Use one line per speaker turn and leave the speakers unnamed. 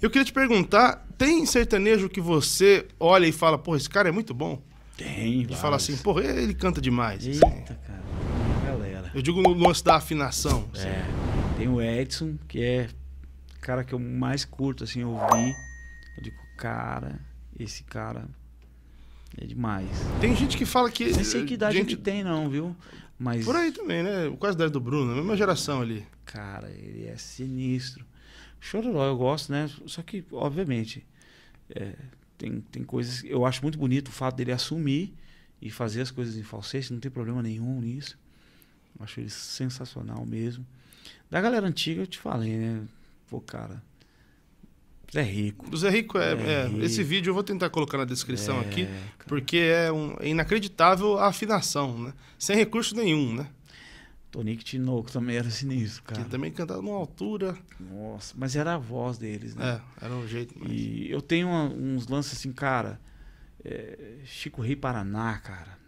Eu queria te perguntar, tem sertanejo que você olha e fala, pô, esse cara é muito bom? Tem, E fala assim, pô, ele canta demais. Assim. Eita, assim. cara. Galera. Eu digo no lance
da afinação. Assim. É. Tem o Edson, que é o cara que eu mais curto, assim, ouvir. Eu digo, cara, esse cara é demais. Tem gente que fala que. Não sei que idade gente... tem, não, viu? Mas... Por aí também, né? Quase 10 do Bruno, a mesma geração ali. Cara, ele é sinistro. Chororó eu gosto, né? Só que, obviamente, é, tem, tem coisas. Eu acho muito bonito o fato dele assumir e fazer as coisas em falsete, não tem problema nenhum nisso. Eu acho ele sensacional mesmo. Da galera antiga, eu te falei, né? Pô, cara. Zé Rico. O Zé Rico é, Zé é Rico. Esse
vídeo eu vou tentar colocar na descrição é, aqui, cara. porque é, um, é inacreditável a afinação, né? Sem recurso nenhum, né? Tonico
Tinoco também era sinistro, cara. Que também cantava numa altura. Nossa, mas era a voz deles, né? É, era um jeito. Mas... E eu tenho uma, uns lances assim, cara. É, Chico Rei Paraná, cara.